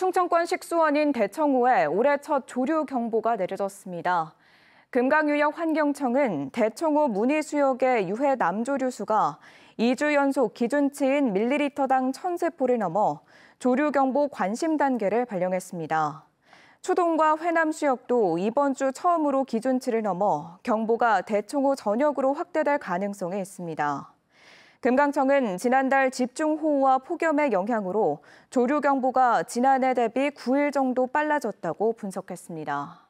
충청권 식수원인 대청호에 올해 첫 조류 경보가 내려졌습니다. 금강유역 환경청은 대청호 문이수역의 유해 남조류 수가 2주 연속 기준치인 밀리리터당 1000세포를 넘어 조류 경보 관심 단계를 발령했습니다. 추동과 회남수역도 이번 주 처음으로 기준치를 넘어 경보가 대청호 전역으로 확대될 가능성이 있습니다. 금강청은 지난달 집중호우와 폭염의 영향으로 조류 경보가 지난해 대비 9일 정도 빨라졌다고 분석했습니다.